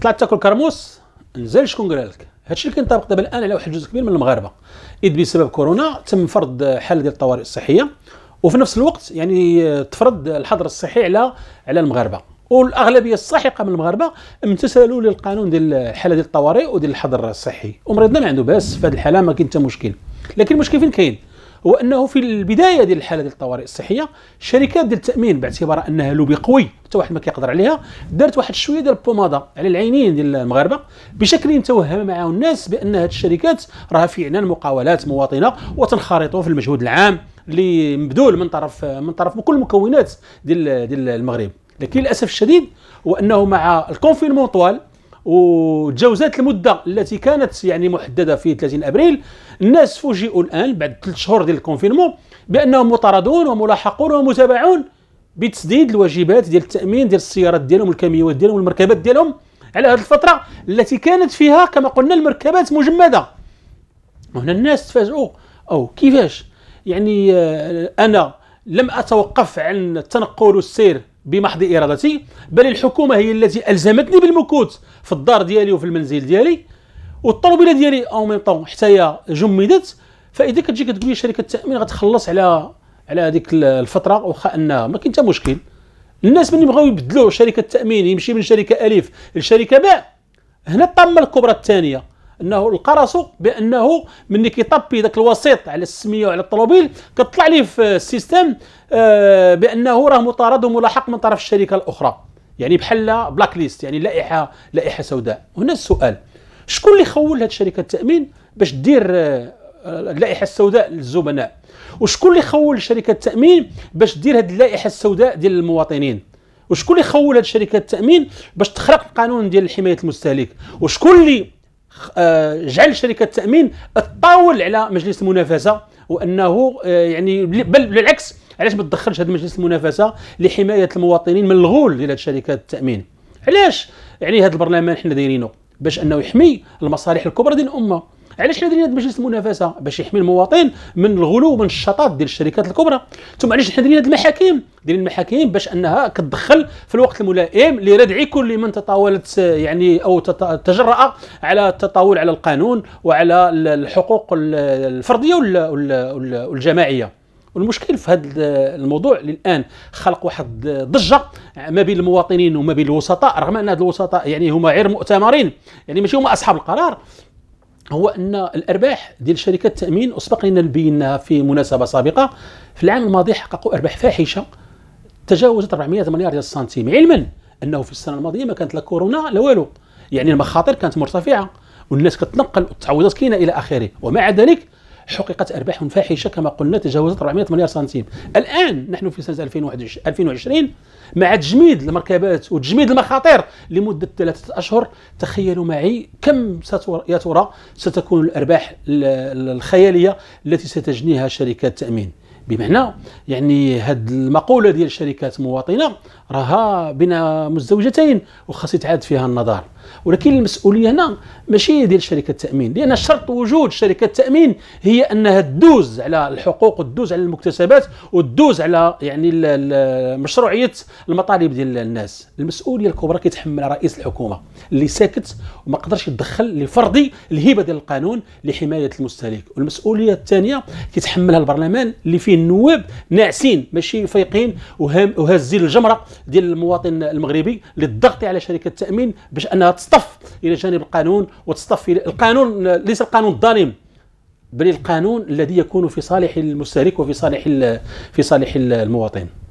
طلعت تاكل كرموس نزل شكون قال لك هادشي اللي كينطبق دابا الان على واحد الجزء كبير من المغاربه اذ بسبب كورونا تم فرض حاله ديال الطوارئ الصحيه وفي نفس الوقت يعني تفرض الحظر الصحي على على المغاربه والاغلبيه الساحقه من المغاربه امتثلوا للقانون ديال الحاله ديال الطوارئ وديال الحظر الصحي ومريضنا ما عنده باس في هذه الحاله ما كاين حتى مشكل لكن المشكل فين كاين هو انه في البدايه ديال الحاله ديال الطوارئ الصحيه شركات ديال التامين باعتبار انها لوبي قوي حتى واحد ما كيقدر عليها دارت واحد شويه ديال البوماده على العينين ديال المغاربه بشكل توهم معه الناس بان هذه الشركات راها فعلا مقاولات مواطنه وتنخرطوا في المجهود العام اللي مبذول من طرف من طرف كل المكونات ديال ديال المغرب لكن للاسف الشديد هو انه مع الكونفينمون طوال وتجاوزات المده التي كانت يعني محدده في 30 ابريل الناس فوجئوا الان بعد ثلاث شهور ديال الكونفينمون بانهم مطاردون وملاحقون ومتابعون بتسديد الواجبات ديال التامين ديال السيارات ديالهم والكاميوات ديالهم والمركبات ديالهم على هذه الفتره التي كانت فيها كما قلنا المركبات مجمده وهنا الناس تفاجئوا او كيفاش يعني آه، انا لم اتوقف عن التنقل والسير بمحض ارادتي بل الحكومه هي التي الزمتني بالمكوت في الدار ديالي وفي المنزل ديالي والطوموبيله ديالي او ميم طون حتى هي جمدت فاذا كتجي كتقول لي شركه التامين غتخلص على على هذيك الفتره واخا انها ما كاين حتى مشكل الناس ملي بغاو يبدلوا شركه التامين يمشي من شركه الف لشركه باء هنا الطامه الكبرى الثانيه انه القرصو بانه ملي كيطبي ذاك الوسيط على السميه وعلى الطوموبيل كطلع ليه في السيستم آه، بانه راه مطارد وملاحق من طرف الشركه الاخرى يعني بحال بلاك ليست يعني لائحه لائحه سوداء هنا السؤال شكون اللي خول هاد شركه التامين باش دير آه، اللائحه السوداء للزبناء وشكون اللي خول شركه التامين باش دير هاد اللائحه السوداء ديال المواطنين وشكون اللي خول هاد شركه التامين باش تخرق القانون ديال حمايه المستهلك وشكون اللي آه، جعل شركه التامين تطاول على مجلس المنافسه وانه آه، يعني بل بالعكس علاش ما تدخلش هذا مجلس المنافسه لحمايه المواطنين من الغول ديال شركات التامين علاش يعني هذا البرلمان حنا دايرينه باش انه يحمي المصالح الكبرى ديال الامه علاش حنا دايرين مجلس المنافسه باش يحمي المواطن من الغلو ومن الشطاط ديال الشركات الكبرى ثم علاش حنا دايرين هاد المحاكم دايرين المحاكم باش انها كتدخل في الوقت الملائم لردع كل من تطاولت يعني او تجرأ على التطاول على القانون وعلى الحقوق الفرديه والجماعيه والمشكل في هذا الموضوع الان خلق واحد الضجه ما بين المواطنين وما بين الوسطاء رغم ان هاد الوسطاء يعني هما غير مؤتمرين يعني ماشي هما اصحاب القرار هو ان الارباح ديال شركات التامين اسبق لنا بيناها في مناسبه سابقه في العام الماضي حققوا ارباح فاحشه تجاوزت 400 مليار ديال السنتيم علما انه في السنه الماضيه ما كانت لا كورونا لا والو يعني المخاطر كانت مرتفعه والناس كتنقل والتعويضات كاينه الى اخره ومع ذلك حققت أرباح فاحشة كما قلنا تجاوزت 400 مليار سنتيم الآن نحن في سنة 2021 مع تجميد المركبات وتجميد المخاطر لمدة ثلاثة أشهر تخيلوا معي كم يا ترى ستكون الأرباح الخيالية التي ستجنيها شركات التأمين بمعنى يعني هاد المقولة ديال شركات مواطنة راها بين مزدوجتين وخاص يتعاد فيها النظر ولكن المسؤوليه هنا ماشي ديال شركه التامين لان شرط وجود شركه التامين هي انها تدوز على الحقوق وتدوز على المكتسبات وتدوز على يعني مشروعيه المطالب ديال الناس المسؤوليه الكبرى كيتحملها رئيس الحكومه اللي ساكت وما قدرش يتدخل لفرضي الهبه ديال القانون لحمايه المستهلك والمسؤوليه الثانيه كيتحملها البرلمان اللي فيه النواب ناعسين ماشي فايقين وهازين الجمره ديال المواطن المغربي للضغط على شركه التامين باش انها انها تصطف الى جانب القانون وتصطف الى القانون ليس القانون الظالم بل القانون الذي يكون في صالح المستهلك وفي صالح في صالح المواطن